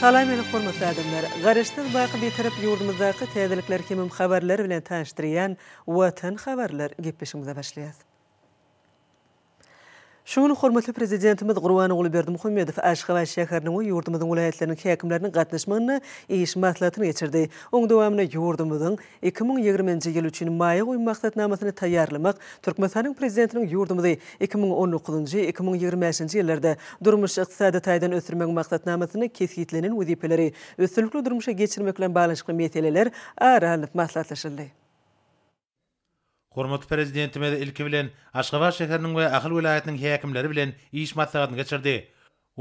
Salam meni hormatly adamlar. Garaşdyr baýky bitirip ýurdumyzdaky täzelikler kimim habarlar bilen taýşdyrýan Watan habarlar gepleşigimize başlaýas. Şunu hormatly prezidentimiz Gurbanow Ulberdi Muhammedow Aşgabat şäherini we ýurdumyzyň welaýatlaryny häkimleriniň gatnaşmagyny eýiş maslahatyny geçirdi. Oň dowamyna ýurdumyzyň 2020-nji ýyl üçin maýa goýma maksatnamasyny taýýarlamak Türkmenistanyň prezidentiniň ýurdumyzy 2019-njy 2025-nji ýyllarda durmuş ykdysady taýdan ösürmek maksatnamasyny kesgitlenen wezipeleri ösürlükli durmuşa geçirmek bilen baglanyşly meseleler aralyk maslahatlaşyldy. Hormat prezidentime de ilki bilen Aşgabat şäheriniň we Ahal welaýatynyň häkimleri bilen iş maslahatyny geçirdi.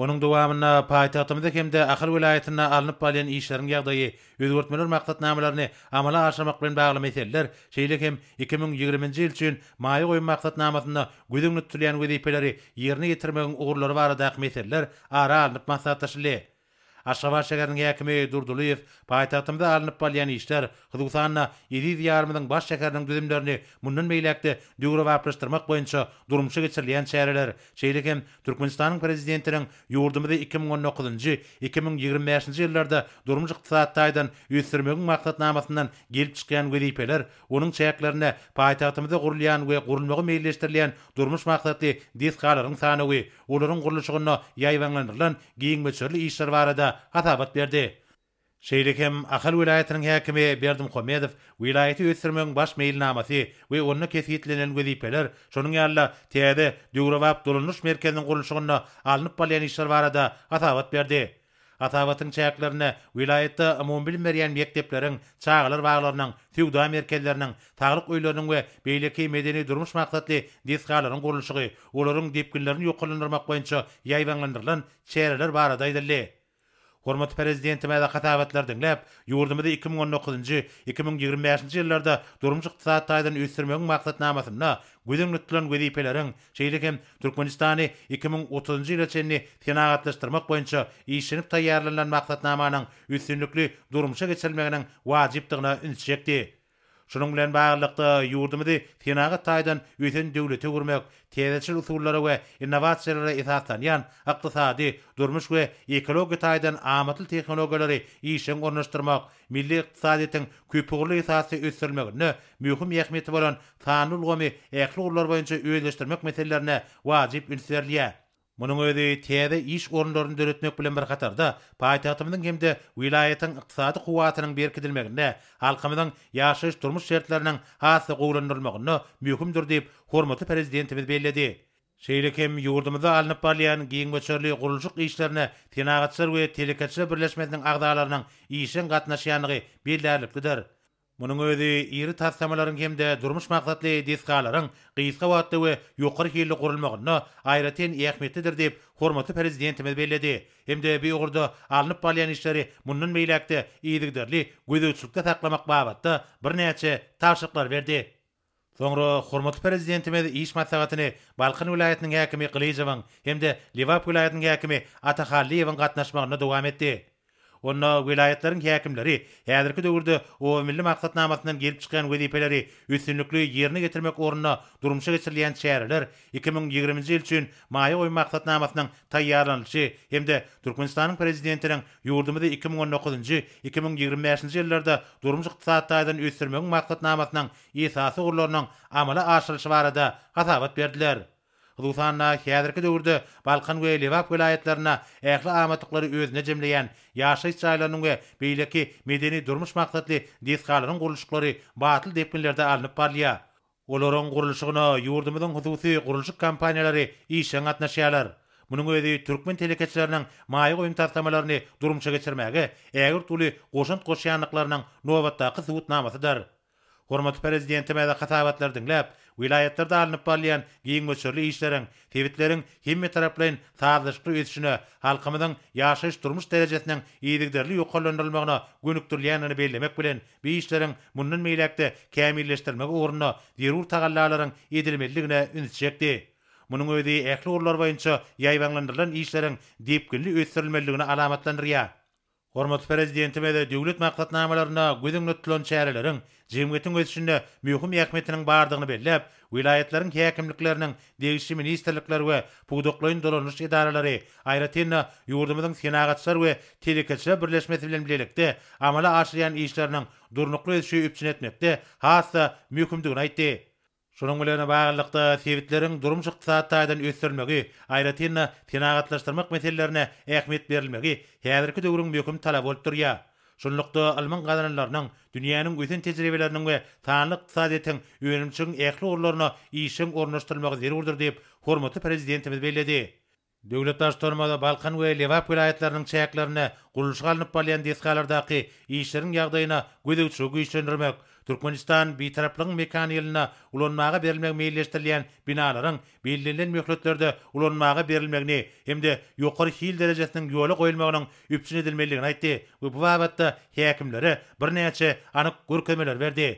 Onuň dowamyna paýtagtymyzda hemde Ahal welaýatyna alınıp balyan işleriň ýagdaýy, özgertmeler maksatnamalaryny amala aşyrmak bilen bagly meseleler, şeýleki hem 2020-nji ýyl üçin maýy goýma maksatnamasynda gödüňni tutulýan wezipeleri ýerine ýetirmegiň ugurlary barada meseleler ara alınıp maslahatlaşyldy. Aşgabat şäheriniň häkimi Durduliýew paýtagtymda alınıp balýan işler Gyzgysanyna ýedi ýarmynyň baş şäheriniň düzümlerini mundan beýlekde düýgre wapraşdyrmak boýunça durumçy geçirilýän şäherler. Şeýlekem Türkmenistanyň prezidentiniň ýurdumyda 2019-njy 2025-nji ýyllarda durumçy ykdysatdaýdan ýüsürmegiň maksatnamasyndan gelip çykan wezipeler onuň çäklerine paýtagtymda gurulýan we gurulmagy meýilleşdirilýän durmuş maksaty diýip galaryň sanawy, olaryň guruluşyna ýaýwanlandyrylan giň işler barada hatabat berdi. Şeýlekem Ahal welaýatynyň häkimi Berdim Hamedow welaýaty ýetirmegiň baş meýilnamasy we onuň kesgitlenen gözipeler şonuň ýaly täze Dügrewap dolunuş merkeziniň gurulşygyna alınıp bolan işler barada atawat berdi. Atawatyň çäklerini vilayatda amombil meryan mekteplerin, çağalar çağlar baglarynyň, tüýdä merkezleriniň, taglyk ve we beýleki medeni durmuş maksatly diýskalaryň gurulşygy, olaryň depkinlerini ýokalandyrmak boýunça ýaýwanlandyrylan çäreler barada aýdyldy. Hormat prezidentime da xatavatlar dinglep, yurdumda 2019-nji, 2025-nji ýyllarda durmuşyk iqtisat taýdan ösdürmegi maksatnamasyna güýdüň nutlan güýdi pelerin, Türkmenistany 2030-njy ýyla çenni tenagatlaşdyrmak boýunça işinip taýýarlanan maksatnamanyň üstünlikli durmuşa geçilmeginiň wajypdygyna Şunun bilen baglykda yurdymyzy tenaga taýdan ýeten döwlet ögürmek, täzeçil usullara we innowatsiýalara ýetäklän, ýa-ni durmuş we ekologiýa taýdan amatly tehnologiýalary ýeşen gornaşdyrmak, milli ykdysadyň köpügli ýetäsi ösdürmegini möhüm ýekmeti bolan tanulgamy ähli gurlar boýunça öýleşdirmek meselelerine wajyp Munun özü täze iş orunlaryny döretmek bilen bir gatarda, paýtagtymyň hemde vilayatyň ykdysady howatynyň berkidilmeginde, halkymyň ýaşaýyş durmuş şertleriniň hasy gowlandyrylmagyny möhümdir diýip hormatly prezidentimiz bellädi. Şeýle hem ýurdumyza alınıp barýan giň göçerli guruluşyk işlerini tenagatçylar we telekatçylar birleşmesiniň agdalarynyň işin gatnaşýanlygy bellärlikdir. Munun özü iri tassamaların kemde durmuş maqsatlı diskaların qıysqa vaqtda we yuqur hilli qurulmagyna ayraten ehmetidir dep hormatly prezidentimiz belledi. Hemde bir ugurda alınıp balyan işleri munun meylakda iýdigdirli gözüçlükde saklamak babatda bir näçe tapşyrıklar berdi. Sonra hormat prezidentimiz iş matsagatyny Balkan vilayatynyň häkimi Qılyjewiň hemde Livap vilayatynyň häkimi Atahalliýewiň gatnaşmagyna dowam etdi. Onda vilayetlerin hakimleri häzirki döwürde o milli maksatnamasynyň gelip çykan wezipeleri üstünlikli ýerine getirmek ornuna durmuşa geçirilen şäherler 2020-nji ýyl üçin maýa maqsat maksatnamasynyň taýýarlanyşy hemde Türkmenistanyň prezidentiniň ýurdumyny 2019 2020-nji ýyllarda durmuş ykdysat taýdan üstünlikli maksatnamasynyň esasy gurlarynyň amala aşyrylşy barada hasabat berdiler. Gudusanna häzirki döwürde Balkan we Lewap vilayetlerine ähli amatlykları özüne jemleýän ýaşy çaýlarynyň we beýleki medeni durmuş maksatly dizgalaryň gurulşyklary batyl depinlerde alınıp barlýar. Olaryň gurulşygyna ýurdumyň hudusy gurulşyk kampaniýalary işleň atnaşýarlar. Munun öýdi türkmen telekatçylarynyň maýy goýun tartamalaryny durmuşa geçirmäge, ägir tuly goşant goşýanlyklarynyň nowatda gysy namasydyr. Hormat prezidenti mäde hatawatlar dinläp, vilayatlarda alınıp barlayan giň göçürli işleriň, tewitleriň hemme taraplaryň sazlaşdyry ýetişini, halkymyň ýaşaýyş durmuş derejesiniň ýygdygdyrly ýokallandyrylmagyna gönükdirýänini bellemek bilen, bu işleriň munun meýlekde kämilleşdirmek ugruny derur tagallalaryň edilmeligine ünsi Munun öýdi ähli urlar boýunça ýaýbanlandyrylan işleriň diýip gelli ösürilmeligine alamatlandyrýar. Hormat prezidenti bäde döwlet maqsadnamalaryna gözüň ötülen şäherleriň jemgyýetiň ösüşinde möhüm ýakmetiniň bardygyny belläp, vilayetleriň häkimlikleriniň, degişli ministrlikler we pugdoklaryň dolanyş edaralary aýratyna ýurdumyzyň senagatçylar we telekeçiler birleşmesi bilen bilelikde amala aşyrýan işleriniň durnukly ösüşi etmekde hasa möhümdigini aýtdy. Şonuň bilen baýlykda sewitleriň durmuş ykdysatdan ösdürilmegi, aýratyn tenagatlaşdyrmak meselelerine ähmiýet berilmegi häzirki döwrüň möhüm talap bolup durýar. Şonlukda alman gazanlarynyň dünýäniň özüň tejribeleriniň we taýlyk ykdysatyň öwrenimçiň ähli orlaryna iýişiň ornaşdyrylmagy zerurdyr diýip hormatly prezidentimiz beýledi. Döwletdaş törmada Balkan we Lewap vilayetläriniň çäklerini gurulşy galynyp bolan deskalardaky işleriň ýagdaýyna gödegçi güýçlendirmek, Türkmenistan biýtaraplygyň mekanizmlerini ulanmaga berilmek meýilleşdirilýän binalaryň belirlenen möhletlerde ulanmaga berilmegini hemde ýokary hil derejesiniň ýoly goýulmagynyň üpçün edilmeligini aýtdy. Bu wagtda häkimleri birnäçe anyk görkemeler berdi.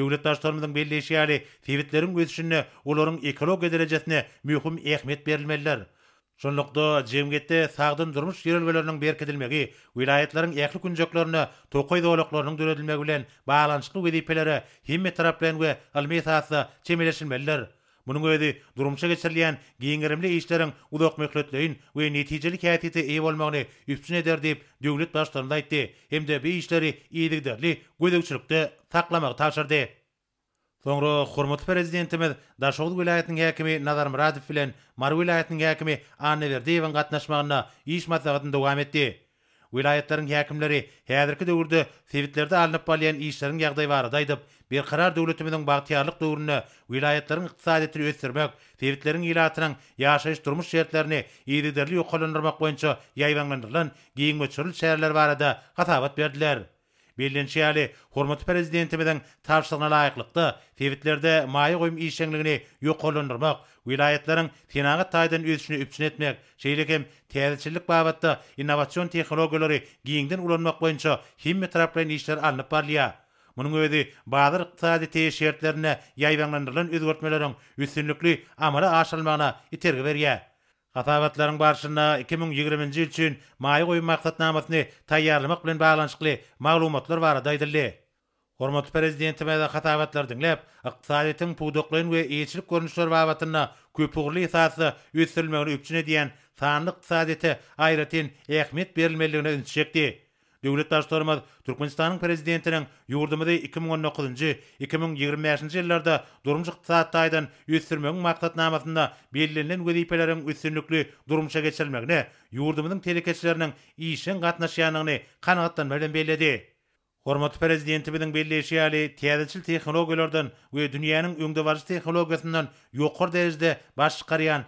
Döwlet taşdyrmadyň belli şeýleri, fevitleriň güýçünne, olaryň ekologiýa derejesine möhüm ähmiýet berilmeler. Şonlukda jemgete sağdan durmuş yerelgelerinin berkedilmegi, vilayetlerin ekli künjoklarını, tokoy dolaqlarının döredilmegi bilen bağlanışlı wedipelere himmet tarap bilen we almi sahasy çemeleşilmeler. Munun öýüdi durmuşa geçirilen giňerimli işleriň uzak möhletliň we netijeli kaýtyty ewe bolmagyny üpçün eder diýip döwlet başlarynda aýtdy. Hem-de bu işleri iýidigdirli gödäkçilikde taklamak tapşyrdy. Sonra hormat prezidentimiz Daşoğlu vilayetin hakimi Nazar Muradov bilen Mar vilayetin hakimi Anne Verdiyevin gatnaşmagyna iş maslahatyny dowam etdi. Vilayetlerin hakimleri häzirki döwürde sewitlerde alınıp balyan işleriň ýagdaýy barada aýdyp, bir karar döwletimiziň bagtyarlyk döwrüne vilayetleriň ykdysadyny ösdirmek, sewitleriň ýylatynyň ýaşaýyş durmuş şertlerini ýerlerde ýokalandyrmak boýunça ýaýwanlandyrylan giň möçürül barada hasabat berdiler. Bellenşi ali hormat prezidenti bilen tarşygyna laýyklykda fevitlerde maýy goýum işçiligini ýok bolundurmak, vilayetleriň finaga taýdan üpsün etmek, şeýleki hem täzeçilik babatda innowasion tehnologiýalary giňden ulanmak boýunça himmi taraplaryň işler alnyp barliya. Munyň öýüdi baýdyr iqtisady täze şertlerini ýaýlanlandyrylan özgörtmelerini üstünlikli amala aşyrmagyna itergi berýär. Atavatların barşına 2020-nji ýyl üçin maýy goýmak maksatnamasyny taýýarlamak bilen baglanyşykly maglumatlar bar edildi. Hormatly prezidentime de hatawatlar dinlep, ykdysadyň pudoklaryny we ýeçilik görnüşleri wagtynda köpügli ýetasy ýetirilmegi üçin diýen sanlyk sadyty aýratyn ähmiýet berilmeligine Döwlet daşlarym Türkmenistanyň prezidentiniň ýurdumyny 2019-njy 2020-nji ýyllarda durmuşyk taýdan ýetirmek maksatnamasynda berilen gödeýpeleriň üstünlikli durmuşa geçirilmegine ýurdumynyň telekeçileriniň işiň gatnaşýanyny kanagatdan bilen beýledi. Hormat prezidenti bilen belleşi ýaly täzeçil tehnologiýalardan we dünýäniň öňde barýan tehnologiýasyndan ýokary derejede baş çykaryan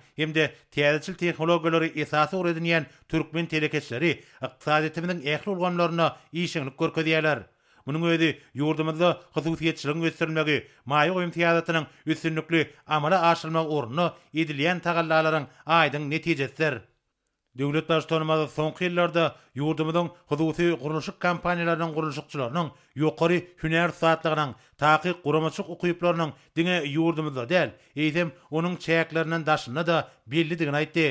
täzeçil tehnologiýalary esasy öredinýän türkmen telekeçleri ykdysadyýetimiň ähli bolanlaryna ýeşiňlik görkezýärler. Munyň öýdi ýurdumyzda hyzmat ýetirilen gösterilmegi, maýy goýum tiýadatynyň üstünlikli amala aşyrmak ornuny edilýän tagallalaryň aýdyň netijesidir. Döwlet baş tanymady soňky ýyllarda ýurdumyň hyzuwy gurulyşyk kompaniýalarynyň gurulyşykçylarynyň ýokary hünär sahatlygynyň taýyk gurulyşyk okuwçylarynyň diňe ýurdumyňda däl, eýdem onuň çäklerinden daşyna da belli diňe aýtdy.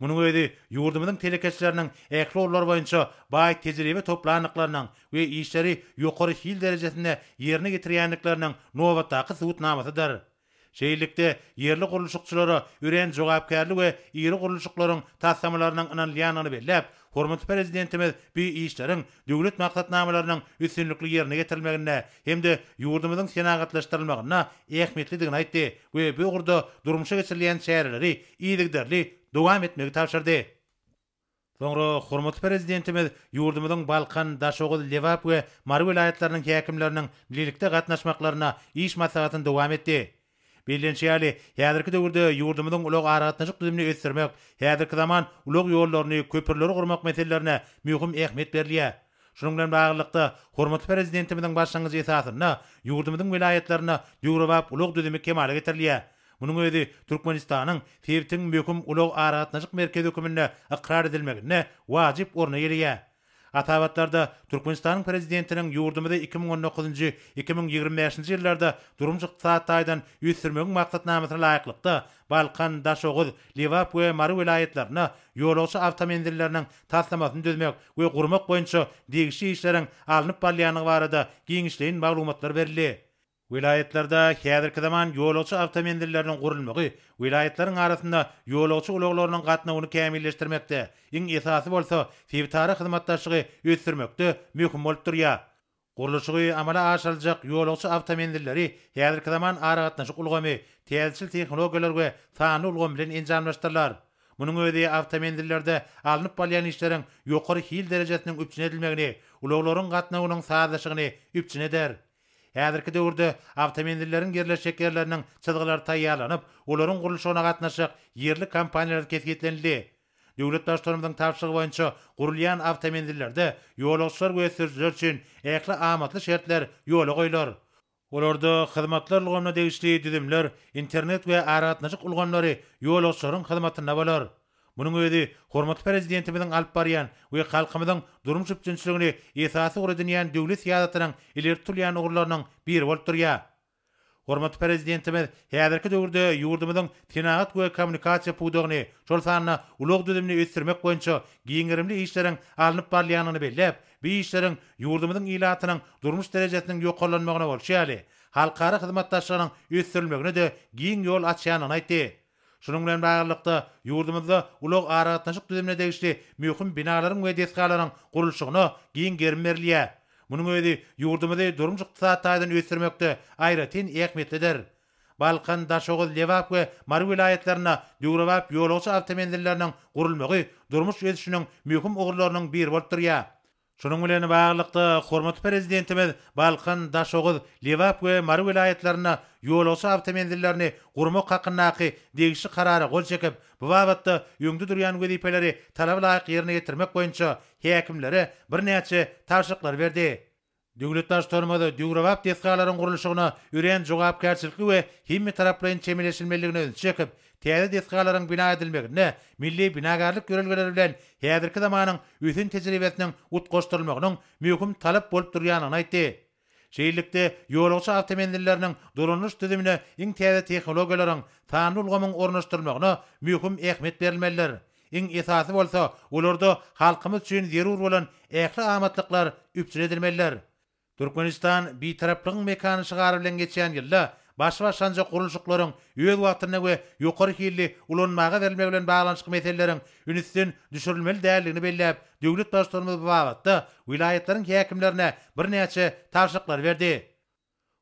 Munu öýdi ýurdumyň telekeçileriniň ekranlar boýunça baý tejribe toplanyklarynyň we işleri ýokary hil derejesinde ýerine getirýändiklerini nowa taýyk Şeýlikde yerli gurulşykçylara ýüren jogapkärlik we ýeri gurulşyklaryň taýdanlaryndan ynanylýanyny belläp, hormatly prezidentimiz bu işleriň döwlet maksatnamalarynyň üstünlikli ýerine getirilmegine hem de ýurdumyzyň senagatlaşdyrylmagyna ähmiýetli diýip aýtdy. We bu ýurda durmuşa geçirilýän şäherleri ýygdyrly dowam etmegi täşirdi. Soňra hormatly prezidentimiz ýurdumyzyň Balkan daşagyny Levap we Marwil aýatlarynyň häkimleriniň birlikde gatnaşmaklaryna iş maslahatyny dowam etdi. Bilinç ýaly häzirki döwürde ýurdumyň ulag aragatnaşyk düzümini ösdürmek, häzirki zaman ulag ýollaryny köprüleri gurmak meselelerine möhüm ähmiýet berilýär. Şunun bilen bagylykda hormatly prezidentimiziň başlangyç ýetasyna ýurdumyň welaýetlerini ýurawap ulag düzümi kemal getirilýär. Munuň öýdi Türkmenistanyň Fertin möhüm ulag aragatnaşyk merkezi hökümine ikrar edilmegine wajyp Atabatlarda, Turkmenistanyň prezidentinin ýurdumyda 2019 2025 2020-nji ýyllarda durumçy iqtisat taýdan ýetirmegi maksatnamasyna laýyklykda Balkan, Daşoğuz, Livap we Maru vilayetlerini ýolagy awtomobillerini taslamasyny düzmek we gurmak boýunça degişli işleriň alınıp barlanyşy barada giňişliň maglumatlary berildi. Vilayetlerde hädirki zaman ýolgyçy awtomobillerleriň gurulmagy, vilayetleriň arasynda ýolgyçy uluglaryň gatnawyny kämilleşdirmekde, iň esasy bolsa fiýb taryh hyzmatdaşlygy ýetirmekde möhüm bolup durýar. amala aşyljak ýolgyçy awtomobillerleri hädirki zaman ara gatnaşyk ulgamy, täzeçil tehnologiýalar we taýdan ulgam bilen enjanlaşdyrylar. Munyň öýüde awtomobillerde alınıp bolýan işleriň ýokary hil derejesiniň üpçine edilmegini, uluglaryň gatnawynyň sazlaşygyny eder. Häzirki döwürde awtomobillerin gerleşek yerleriniň çyzgylary taýýarlanyp, olaryň gurulşyna gatnaşyk yerli kompaniýalar kesgitlenildi. Döwlet daşlarymyzyň tapşyrygy boýunça gurulýan awtomobillerde ýolagçylar we sürjüler üçin ähli amatly şertler ýola goýlar. Olarda xizmatlar lugamna degişli düdümler, internet we aratnaşyk ulgamlary ýolagçylaryň xizmatyna bolar. Munun öýüdi hormat prezidentimizin alp baryan we halkymyzyň durmuş üçinçiligini esasy gurudynyan döwlet siýasatynyň iler tutulýan ugurlarynyň bir bolup Hormatly Hormat prezidentimiz häzirki döwürde ýurdumyzyň tenaat we kommunikasiýa pudagyny şol sanly ulag düzümini ösdirmek boýunça giňerimli işleriň alınıp barlyanyny bellep, bu işleriň ýurdumyzyň ilatynyň durmuş derejesiniň ýokarlanmagyna bolşy ýaly. Halkara hyzmatdaşlaryň ösdirilmegine de giň ýol açýanyny aýtdy. Şunun bilen baglykda ýurdumyzda ulug ara gatnaşyk düzenine degişli möhüm binalaryň we desgalaryň gurulşygyny giň germerliýe. Munyň öýdi ýurdumyzda durmuş ykdysatdan ösürmekde aýra tin ähmetlidir. Balkan daşogul Levap we Mar vilayetlerine Dürovap yolcu avtomobillerinin gurulmagy durmuş ýetişiniň möhüm ogurlarynyň bir bolup Şonuň bilen baglykda hormat prezidentimiz Balqan Daşogul Levap we Maru vilayetlerine ýol osa awtomobillerini gurmak hakynaky degişi karary gol çekip, bu wagtda ýöngde durýan gödipeleri talap laýyk ýerine getirmek boýunça häkimleri bir näçe täşiklar berdi. Döwlet daşdarmada Döwrewap desgalaryň gurulyşyna ýüren jogapkärçiligi we himmi taraplaryň çemeleşilmeligini çekip, täze desgalaryň bina edilmegine, milli binagarlyk görelgeleri bilen häzirki zamanyň üsün tejribesiniň utgoşdurylmagynyň möhüm talap bolup durýanyny aýtdy. Şeýlikde ýolugçy awtomobillerniň durunuş tüzümine iň täze tehnologiýalaryň tanulgamyň ornaşdyrylmagyna möhüm ähmiýet berilmeler. Iň esasy bolsa, olarda halkymyz üçin zerur bolan ähli amatlyklar üpçüredilmeler. Türkmenistan bir taraplyň mekanyny şygaryp bilen geçýän ýylda başva şanja quruluşuklaryň öz wagtyna we ýokary hilli ulanmaga berilmek bilen baglanyşyk meseleleriň ünüsden düşürilmeli däligini belläp, döwlet başlarymyz bu wagtda wilayatlaryň häkimlerine bir näçe tarşyklar berdi.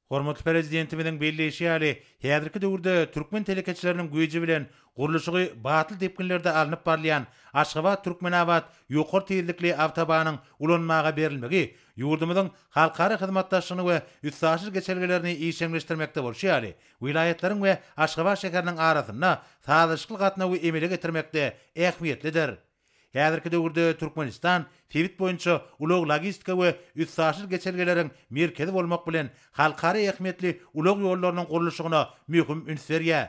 Hormatly prezidentimiziň belli ýaly, häzirki döwürde türkmen telekeçileriniň güýji bilen gurulyşy batyl diýip alınıp barlayan Aşgabat Türkmenabat ýokur tezlikli awtobanyň ulanmagy berilmegi ýurdumyzyň halkara hyzmatdaşlygyny we üstäsi geçelgelerini iýişlendirmekde bolşy ýaly, vilayetleriň we Aşgabat şäheriniň arasyna taýdaşlyk gatnawy emele getirmekde ähmiýetlidir. Häzirki döwürde Türkmenistan Fevit boýunça ulag logistika we üçsaşyr geçelgeleriň merkezi bolmak bilen halkara ähmiýetli ulag ýollarynyň gurulyşyna möhüm üns berýä.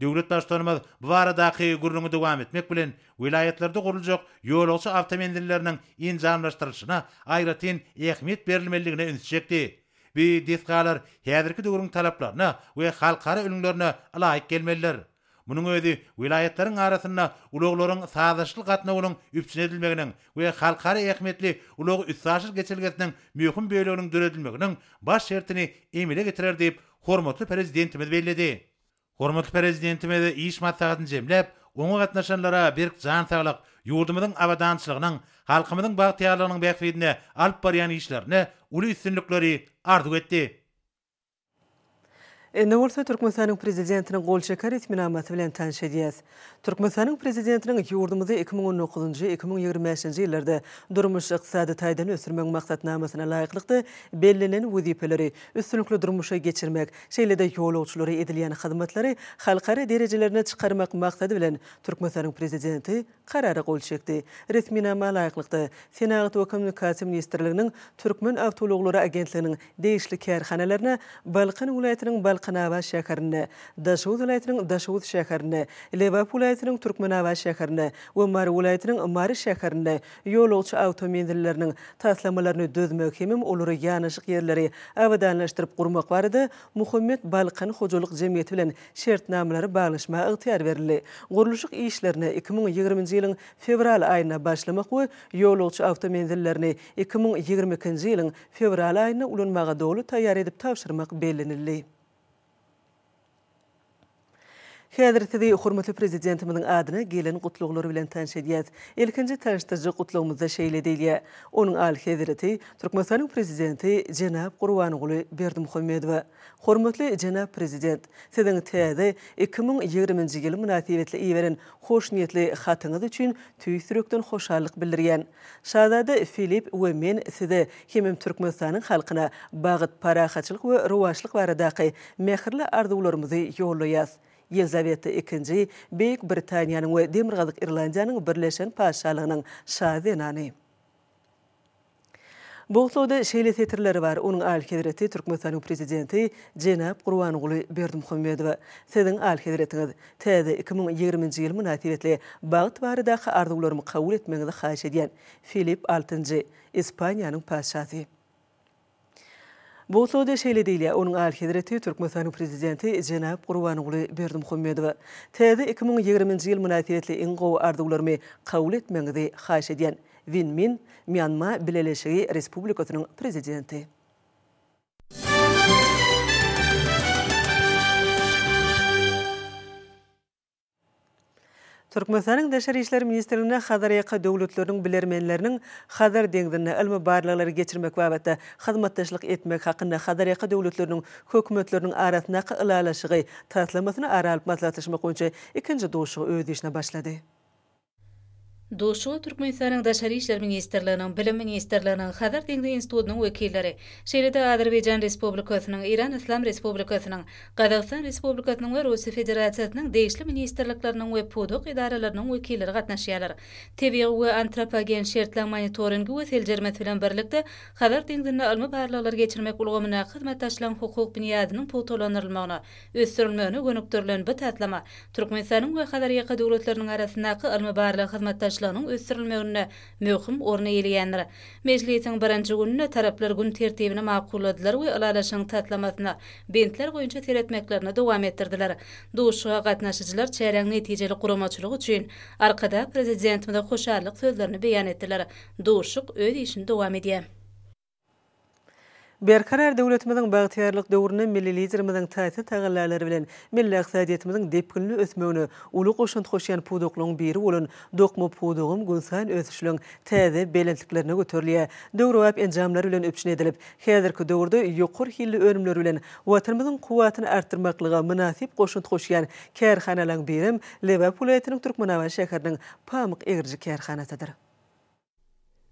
Döwlet başlanmaz bu baradaky gurulmagy dowam etmek bilen vilayetlerde guruljak ýolagy awtomobilleriniň in janlaşdyrylyşyna aýratyn ähmiýet berilmeligine üns çekdi. Bu diýsgalar häzirki döwürüň talaplaryna we halkara ölümlerine alaýk gelmeler. Munun ödi vilayetlerin arasında uluğların sadaşıl katına ulan üpçün edilmeginin ve halkari ekmetli uluğ üstaşıl geçilgesinin mühüm bölüğünün dörödülmeginin baş şertini emile getirer deyip hormatlı prezidentimiz belledi. Hormatlı prezidentimiz de iş matlağatın cemlep, onu katnaşanlara bir can sağlık, yurdumuzun avadansılığının, halkımızın bahtiyarlarının bekfidine alp bariyan işlerine ulu üstünlükleri ardu etdi. Enne bolsa Türkmenistanyň prezidentiniň gol bilen prezidentiniň 2019 2025 durmuş ykdysady taýdan ösürmek maksatnamasyna laýyklykda bellenen wezipeleri, üstünlükli durmuşa geçirmek, şeýlede ýolagçylary edilýän hyzmatlary halkara derejelerine çykarmak maksady bilen Türkmenistanyň prezidenti karary gol Resminama laýyklykda Senat we Kommunikasiýa ministrliginiň Türkmen awtologlary agentliginiň degişli kärhanalaryna Qanava şäherini, Daşgul vilayatynyň Daşgul şäherini, Liverpool vilayatynyň Türkmenawa şäherini we Mary vilayatynyň Mary şäherini ýolugçy awtomobillerini taslamalaryny dözmek hem ulary ýanyşyk ýerleri awadanlaşdyryp gurmak barady. Muhammed Balqan hojalyk jemgyýeti bilen şertnamalary baglaşma ygtyýar berildi. Gurulyşyk işlerini 2020-nji ýylyň fevral aýyna başlamak we ýolugçy awtomobillerini 2020 nji ýylyň fevral aýyna ulanmaga dolu taýýar edip tapşyrmak bellenildi. Hedertidi hormatly prezidentimiň adyna gelen gutluglary bilen tanşedýär. Ilkinji tanşdyrjy gutlugymyzda şeýle diýilýär. Onuň al hedereti Türkmenistanyň prezidenti Jenap Gurbanowly Berdimuhammedow. Hormatly Jenap prezident, sizden täze 2020-nji ýyly münasibetli iýerin hoş niýetli hatyňyz üçin tüýsürekden hoşallyk bildirýän. Şahzada Filip we men sizde hemim Türkmenistanyň halkyna bagt, parahatçylyk we rowaçlyk barada gaý mehirli arzuwlarymyzy ýollaýas. Елизавета II Бейк Британияның ва Демиргалык Ирландияның бірлешен пашалыгының шаһзады наны. Бу хөлде шәһәр театрлары бар. Уның алхедрәте Туркмөстан президенты Дженап Курванғулы Бердымхәмедова сезнең алхедрәтегез тәдә 2020-нче ел мөнәсәбәтле багыт барыдагы ардуларны кабул итмәгез хаҗи дигән Филип 6-нче Испанияның пашасы. Bu sözde şeýle diýilýär, onuň al hedreti Türkmenistan prezidenti Jenap Gurbanowly Berdim Hümmedow. Täze 2020-nji ýyl münasibetli inqow ardawlaryny kabul etmegi haýş edýän Win Min Myanma Bileleşigi Respublikasynyň prezidenti. Türkmenistanyň Daşary işler ministrligine häzirki döwletläriniň biler menleriniň häzir deňdirine ilmi barlaglary geçirmek we wagatda hyzmatdaşlyk etmek hakynda häzirki döwletläriniň hökümetleriniň arasyna ki ilalaşygy tarlamasyny ara alyp maslahatlaşmaga goýýy ikinji dowuşy ösdüşnä başlady. Doşu Türkmenistan'ın Daşary İşler Ministerliğinin Bilim Ministerliğinin Xadar Dengli İnstitutunun vekilleri, Şeride Azerbaycan Respublikasının, İran İslam Respublikasının, Qazaqstan Respublikasının ve Rusya Federatsiyasının değişli ministerliklerinin ve podoq idaralarının vekilleri qatnaşyalar. Tebiq we antropogen şertlan monitoringi we seljerme bilen Xadar alma barlalar geçirmek xizmet taşlan hukuk binyadynyň potolanylmagyna ösürilmegini gönüktürlen bir tatlama. Türkmenistan'ın we Xadar ýa-da döwletleriniň alma barlalar xizmet taşlan ýaşlanyň ösdürilmegine möhüm orny ýeligendir. Mejlisiň birinji gününe taraplar gün tertibini makulladylar we alalaşyň tatlamasyna bentler goýunça teretmeklerini dowam etdirdiler. Duşuga gatnaşyjylar çäräň netijeli guramaçylyk üçin arkada prezidentimize hoşarlyk sözlerini beýan etdiler. Duşuk öz işini dowam edýär. Berkarar dövletimizin bağıtiyarlık dövrünün milli liderimizin tahti tağallarları bilen milli aksadiyetimizin depkünlü ötmeğini ulu qoşunt xoşyan puduqlun biri olun dokmu puduqum gunsan ötüşlün tazi belentliklerine götürlüye dövru ap encamlar bilen öpçün edilip xadirki dövrdü yukur hilli önümlör bilen vatimizin kuvatini arttırmaqlığa münasip qoşunt xoşyan kerhanalan birim Leva Pulayetinin Turkmanavan şakarının egirci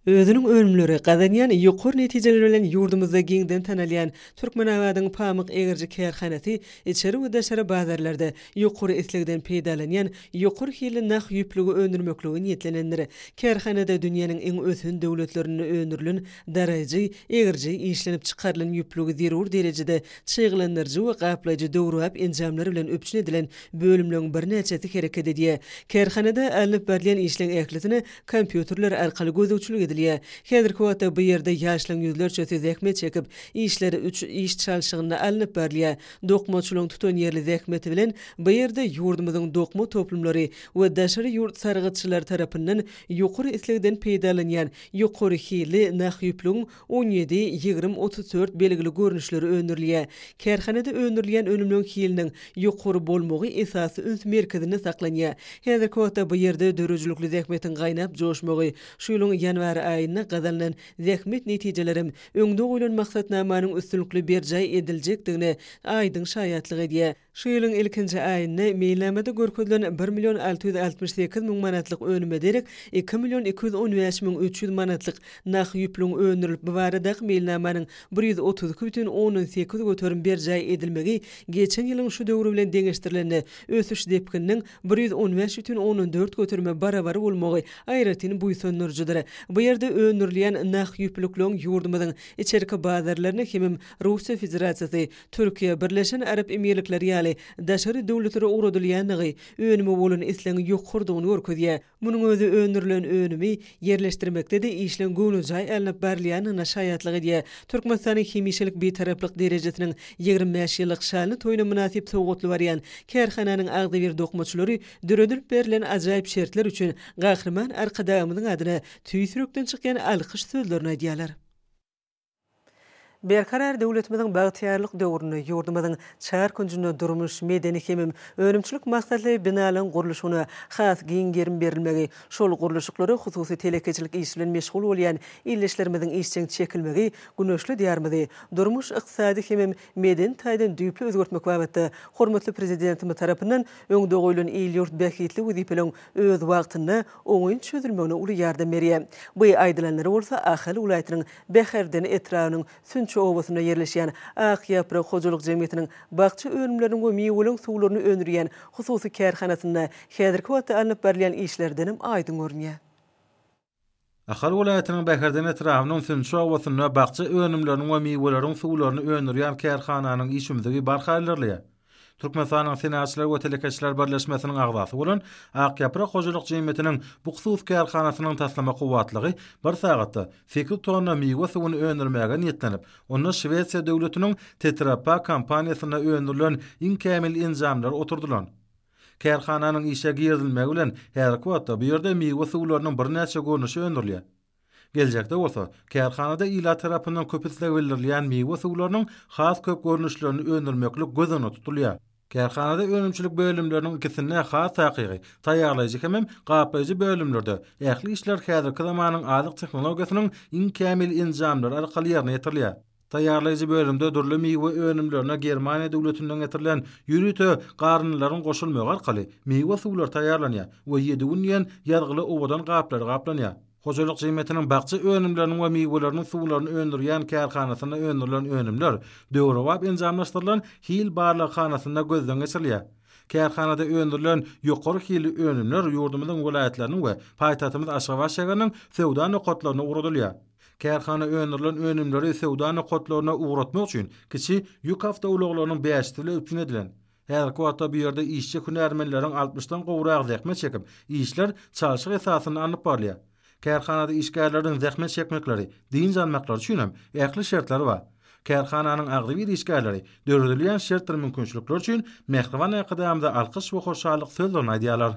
Özünün ölümlüleri qazanyan yuqur netijeler bilen yurdumuzda gengden tanalyan Türkmen awadyň pamyk egirji kerhanaty içeri we daşary bazarlarda yuqur etlegden peýdalanyan yuqur hili nah ýüplügi öndürmekligi niýetlenendir. Kerhanada dünýäniň eň ösün döwletlerini öndürlün derejeji egirji işlenip çykarlan ýüplügi zerur derejede çygylandyrjy we gaplaýjy döwrüp enjamlar bilen öpçün edilen bölümlüň bir näçeti hereket edýär. Kerhanada alyp berilen işleň ähliýetini kompýuterler arkaly gözüçlüge edilýä. Häzirki wagtda bu ýerde ýaşlyň ýüzler çöte zähmet çekip, işleri üç iş çalşygyna alınıp berilýä. Dokma çulun tutan ýerli zähmeti bilen bu ýerde ýurdumyň dokma toplumlary we daşary ýurt sargyçylary tarapyndan ýokary islegden peýdalanýan ýokary hili nahyplung 17-20-34 belgili görnüşleri öndürliye. Kerhanede öndürliyen önümlön kiilinin yukhuru bolmoghi esasi üns merkezini saklanye. Hedir kohta bu yerde dörücülüklü zekmetin gaynap joşmoghi. Shulun yanvar ayına qadalnan zähmet netijelerim öngde goýulan maksatnamanyň üstünlikli bir jaý edilijekdigini aýdyň şaýatlyg edýär. Şu ýylyň ilkinji aýyny meýlemede görkezilen 1 million 668 min manatlyk önüme derek 2 million 215 min 300 manatlyk naq ýüplüň önürilip bu barada meýlemanyň 132 bütün 18 götörün bir jaý edilmegi geçen ýylyň şu döwrü bilen deňeşdirilende ösüş depkinin 115 bütün 14 götürme barabary bolmagy aýratyny buýsan Bu yerde önürleyen nah yüplüklüğün yurdumudun içerikı kimim Rusya Fizirasyası, Birleşen Arap Emirlikleri yali daşary devletleri uğradulayan nahi önümü olun ýokurdygyny yukurduğunu yorku özü önürlüğün önümi de işlen gönü zay elini barliyan nahi şayatlıgı diye. bir taraflık derecetinin yegir meşiyelik şalini toyna münasip soğutlu varian kerhananın ağda bir dokmaçları dörü dörü dörü dörü dörü dörü ishdan chiqqan alqish so'zlarni aytganlar Berkarar devletimizin bağıtiyarlıq dövrünü, yurdumizin çar künçünü durmuş medeni kemim, önümçülük maskatlı binalın qurluşunu, xas giyin gerin berilmegi, şol qurluşukları xususi telekeçilik işbilen meşğul olyan illeşlerimizin işçen çekilmegi, günöşlü diyarmizi, durmuş iqtisadi kemim, meden taydan düyüplü özgürtmek vabatı, xormatlı prezidentimi tarapından, ön doğuylun il yurt bəkitli vizipilin öz vaqtını, oğun çözülmü, ulu çözülmü, oğun Bu oğun olsa oğun çözülmü, oğun çözülmü, Üçü obasına yerleşen Ak Yapra Xoculuk Cemiyetinin bakçı önümlerinin ve miyulun suğlarını önüriyen xususu kərxanasında xedirki vatı anlıp barliyan işlerdenim aydın ornya. Axar vilayatynyň Bäherden etrafynyň sünçü awasyna bagça önümlerini we miwelerini suwlaryny önürýän kärxananyň işimizdigi barhaýlarly. Turkmenistanyň senatçylar we telekeçiler birleşmesiniň agzasy bolan Aq Yapraq hojalyk jemiyetiniň bu hususy taslama gowatlygy bir sagatda fikir torna miýwa suwuny öndürmäge niýetlenip, onu Şweýsiýa döwletiniň Tetra Pak kompaniýasyna öndürilen iň kämil inzamlar oturdylar. Kärhananyň işe girilmäge bolan her kwatda bu ýerde miýwa suwlarynyň bir näçe gownuşy öndürilýär. Gelecekde olsa, kerhanada ila tarafından köpüsle verilirleyen meyve suğularının khas köp görünüşlerini öndürmeklik gözünü tutuluyor. Kerhanada önümçülük bölümlerinin ikisinin khas takiqi, tayarlayıcı kemim, kapayıcı bölümlerdi. Ehli işler kezir kezir kezir kezir kezir kezir kezir kezir kezir kezir kezir kezir Tayarlayıcı bölümde durlu miyve önümlerine Germaniye devletinden getirilen yürütü karınların koşulmuyor arkali. Miyve suvlar tayarlanıyor ve yedi unyen yargılı ovadan kaplar kaplanıyor. Hojalyk jemiyetiniň bagçy önümlerini we meýwelerini suwlaryny öndürýän karhanasyna öndürilen önümler döwrewap enjamlaşdyrylan hil barla kanasyna gözden geçirilýär. Karhanada öndürilen ýokary hil önümler ýurdumyň welaýetleriniň we paýtatymyň aşgabaş şäherinin sewda nokatlaryna urudylýar. Karhana öndürilen önümleri sewda nokatlaryna uratmak üçin kiçi ýok hafta uluglaryny beýleşdirilýär üçin edilen. Her kuatta bir ýerde işçi hünärmenleriň 60-dan gowrak zähmet çekip, işler çalşyk esasyny anyp barlyar. kärhanada işgärlerin zähmet çekmekleri, din zanmaklar çünem, ehli şertler var. Kärhananın agdivir işgärleri, dörüdülüyen şertler mümkünçlükler çün, mehrivan ekadayamda alkış ve hoşarlık sözlerine diyalar.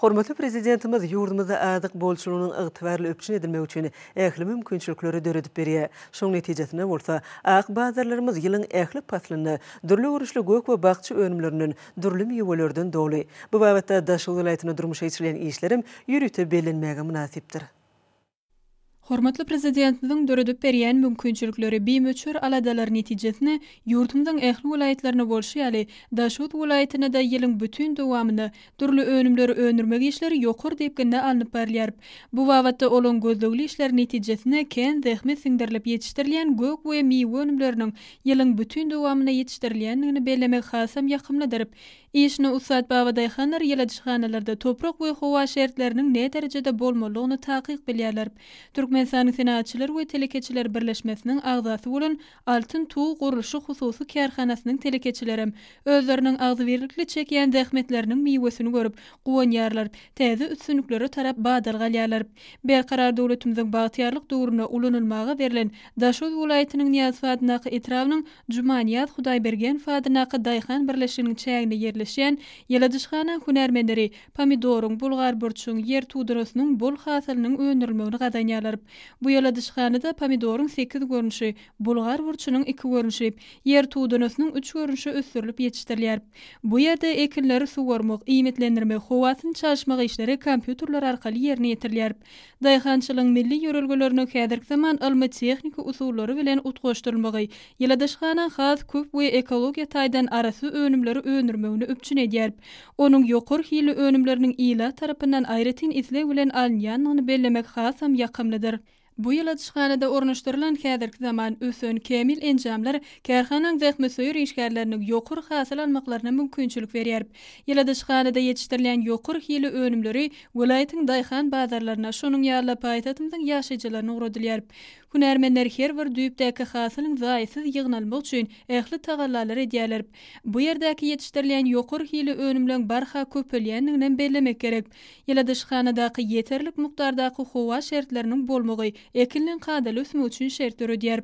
Hormatly prezidentimiz ýurdumyzda adyk bolşunyň ygtybarly öpçün edilmegi üçin ähli mümkinçilikleri döredip berýä. Şoň netijesinde bolsa, ak bazarlarymyz ýylyň ähli paslyny, durly uruşly gök we bagçy önümlerinin dürli miýewlerden doly. Bu wagtda daşul durmuşa ýetirilen işlerim ýürütip belinmegi münasipdir. Hormatly prezidentimiň döredip berýän mümkinçilikleri bimüçür aladalar netijesini ýurtumyzyň ähli welaýetlerine bolşy ýaly Daşut welaýetine de ýylyň bütün dowamyny durly önümleri önürmek işleri ýokur diýip gynda alnyp berýär. Bu wagtda olan gözlegli işler netijesini ken dehme singdirilip ýetişdirilýän gök we miýe önümlerini ýylyň bütün dowamyna ýetişdirilýändigini bellemek hasam ýakymly İşnä ussat baýwdaýhan er ýele düşenlerde toprakgy we howa şertläriniň nä derejede bolmalygyny tagyq bilýärler. Türkmen senagatçylar we telekeçiler birleşmesiniň agzasy bolan Altyn Tuw gurluşy hususy kärhanasynyň telekeçileri özleriniň agzawerlikli çekýän dähmetleriniň miwesini görip, quwanýarlar. Täze üstünlikleri tarap bagtly ýalylylar. Beýkarar döwletimiziň bagtlylyk dogryna ulunulmagy berilen Daşoguz welaýatynyň niýazatlyg etrawyny, jumaňiat guday bergen faýdanyň daýhan birleşiginiň çagany ýer yerleşen yeladışxana hunermenleri pomidorun bulgar burçun yer tudrosnun bul hasilnin öndürülmegini gadanyalar bu yeladışxanada pomidorun 8 görünüşi bulgar burçunun 2 görünüşi yer tudrosnun 3 görünüşi ösürilip yetiştirilir bu yerde ekinleri suwarmak iymetlendirme howatyn çalışmak işleri kompyuterler arkaly yerine yetirilir dayxançylyk milli yörelgelerini häderki zaman ilmi tehniki usullary bilen utgoşdurmagy yeladışxana haz köp we ekologiya taýdan arasy önümleri önürmegini O'nun edýärip, onuň ýokur hili önümlerini ýyla tarapyndan aýratyn izle bilen alýanyny bellemek hasam ýakymlydyr. Bu ýyla dışgalada ornuşdurulan häzirki zaman ösün kemil enjamlar kärhanaň zähme söýür işgärlerini ýokur hasyl almaklaryna mümkinçilik berýär. Ýyla dışgalada ýetişdirilen ýokur hili önümleri welaýatyň daýhan bazarlaryna şonuň ýarly paýtatymdan ýaşajylaryny Gün her bir düýpdäki hasylyň zaýysyz ýygnalmak üçin ähli tagallalar edýärler. Bu ýerdäki ýetişdirilýän ýokur hili önümlüň barha köpelýändigini bellemek gerek. Ýa-da dışxanadaky ýeterlik mukdardaky howa şertleriniň bolmagy ekinliň kadaly ösmegi üçin şert töredýär.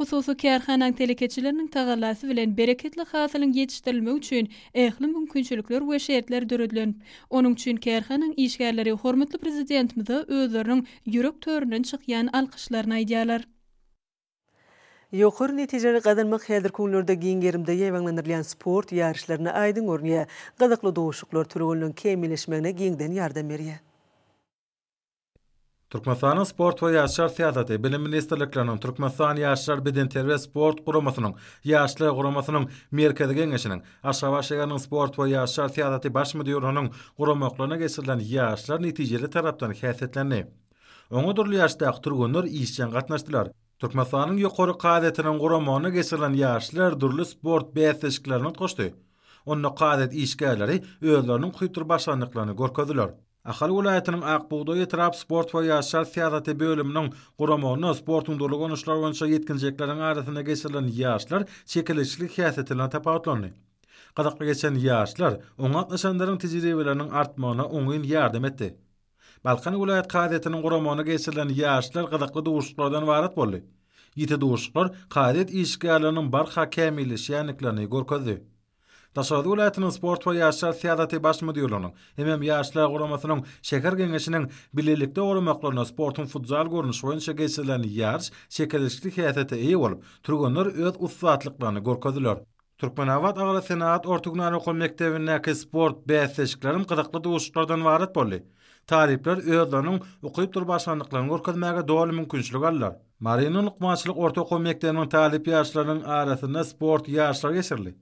Hususy kärhananyň telekeçileriniň tagallasy bilen bereketli hasylyň ýetişdirilmek üçin ähli mümkinçilikler we şertler döredilen. Onuň üçin kärhananyň işgärleri hormatly prezidentimiz özüniň ýürek töreninden çykýan alqyşlaryny aýdýar. gelýär. Ýokur netijeli gadanma häzir kunlarda giňgerimde ýewanlanyrlan sport ýarışlaryna aýdyň görnüýär. Gadaqly dowuşuklar türeginiň kemileşmegine giňden ýardam berýär. Türkmenistan Sport we Yaşlar Siyasaty Bilim Ministrliginiň Türkmenistan Yaşlar Beden Terbiýe Sport Guramasynyň Yaşlar Guramasynyň merkezi geňeşiniň Aşgabat şäheriniň Sport we Yaşlar Siyasaty baş müdiriniň guramoklaryna geçirilen ýaşlar netijeleri tarapdan häsiýetlenýär. Öňe durly ýaşdaq turgunlar işçiň gatnaşdylar. Türkmenistanyň ýokary gadatynyň guramany geçilen ýaşlar durly sport beýleşikleriniň goşdy. Onuň gadat işgärleri öýlerini kuýtur başlanyklaryny görkezdiler. Ahal wilayatynyň Aqbuda ýetirap sport we ýaşlar fiýadaty bölüminiň guramany sport undurlygy onuşlary boýunça ýetkinçiliklaryň arasynda geçilen ýaşlar çekilişlik häsiýetine tapawutlandy. Qadaqqa geçen ýaşlar onuň atnaşandaryň tejribelerini artmagyna oňyn ýardam etdi. Balkan ulayat qadetinin qoramona geysirlen yaşlar qadaqlı duvuşlardan varat bolli. Yiti duvuşlar qadet işgalanın bar kemiliş yaniklarini gorkodu. Tasavad ulayatinin sport va yaşlar siyadati baş müdürlunun, emem yaşlar qoramasının şekar gengesinin bililikte qoramaklarına sportun futzal qorunuş oyunşa geysirlen yaş şekarlişlik hiyatete iyi olup, turgunlar öz ussatlıklarini gorkodular. Turkmenavat Agra Senaat Ortuknar Okul Mektevindeki sport beyazseşiklerim kıdıklı duvuşlardan varat bolli. talipler özlerinin okuyup dur başlandıklarını görkezmeye doğal mümkünçlük alırlar. Marino Nukmançılık Orta Okul Mektebinin talip yaşlarının arasında sport yaşlar geçirli.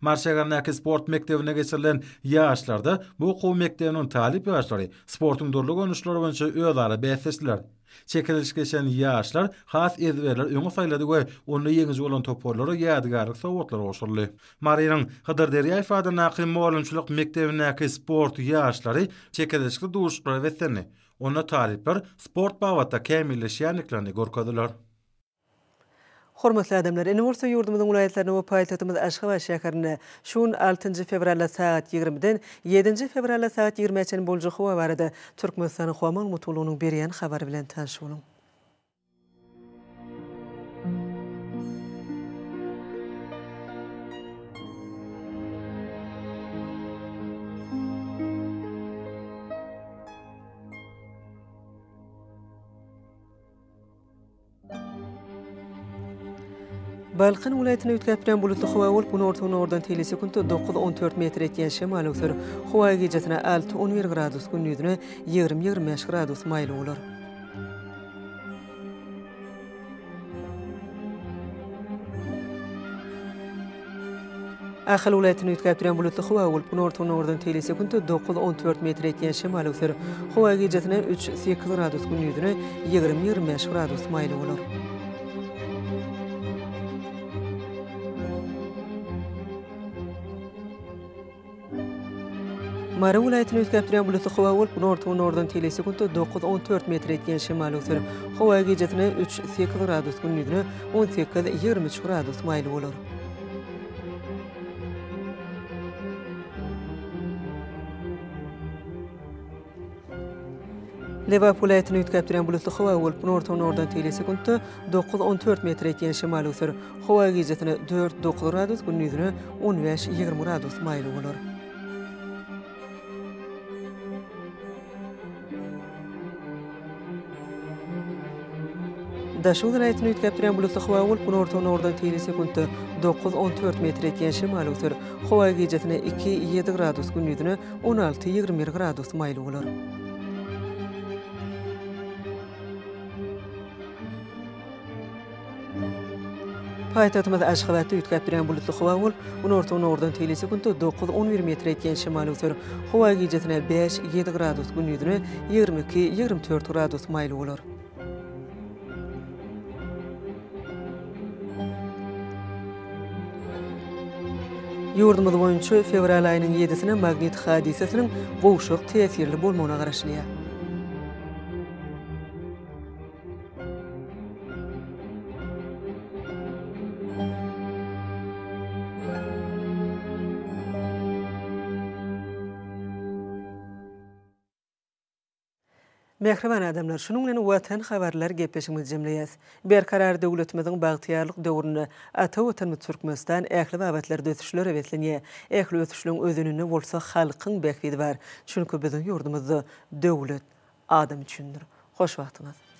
Marşagarnaki sport mektebine geçirilen yaşlarda bu okul mektebinin talip yaşları sportun durlu konuşları önce özlerine besleştiler. Çekilişke sen yaşlar, has ezberler, öňe saýlady we onu ýeňiz bolan toparlara ýadgarlyk sowatlar goşurly. Maryanyň Hyder derýa ýa-da naqym maglumçylyk sport ýaşlary çekilişde duşup berdi. Onda talipler sport bawatda kämilleşýänliklerini gorkadylar. Hormatly adamlar, Universitet ýurdumyzyň ulaýatlaryna we paýtagymyz Aşgabat şäherine şuň 6-njy fevralda saat 20-den 7-nji fevralda saat 20-çen boljak howa barada Türkmenistanyň howa maglumatlarynyň berýän habar bilen tanış Balkan ulaýatyna ýetgäpren bulutly howa ulpun bu norta nordan 9-14 metr etýän şemal öwür. Howa gejesine 6-11 gradus günüdüne 20-25 gradus maýly bolar. Ahal ulaýatyny ýetgäpren bulutly howa ulpun bu norta nordan 9-14 metr etýän şemal öwür. Howa gejesine 3-8 gradus günüdüne 20-25 gradus maýly bolar. Mara vilayetini özgäpdiren bulutly hawa bolup, nordan we nordan telesi kunda 9-14 metr etgen şimal usur. gejetini 3-8 gradus kunidir, 18-23 gradus mayl bolar. Leva vilayetini özgäpdiren bulutly hawa bolup, nordan we nordan telesi kunda 9-14 metr etgen şimal usur. gejetini 4-9 gradus kunidir, 15-20 gradus mayl bolar. Daşı uzun ayetini ütkəptirən bulutlu xoayul kun orta nordan tiyli sekundu 9-14 metri etiyen şimali usur. Xoay gecesine 2-7 gradus gün yüzünü 16-21 gradus maili olur. Paýtatymyz aşgabatda ýetgäp bilen bulutly howa bol, onuň orta nordan teýle sekundy 9-11 metr etgen şimal öter. Howa gejetine 5-7 gradus gün ýüzüne 22-24 gradus maýly bolar. Yurdumuz boyunca fevral ayının 7-sinin magnet hadisesinin boğuşuq tesirli bulmağına qarşılıyor. Mehriban adamlar, şunun nene vatan xabarlar gepeşimiz jemleyes. Ber karar döwletimizin bagtiyarlyk döwrünü atap otanmy Türkmenistan ähli wabatlar döwüşler evetlenýe. Ähli öwüşlüň özünini bolsa halkyň bäkwidi bar. Şunu köbüzin ýurdumyzda döwlet adam üçindir. Hoş wagtlar.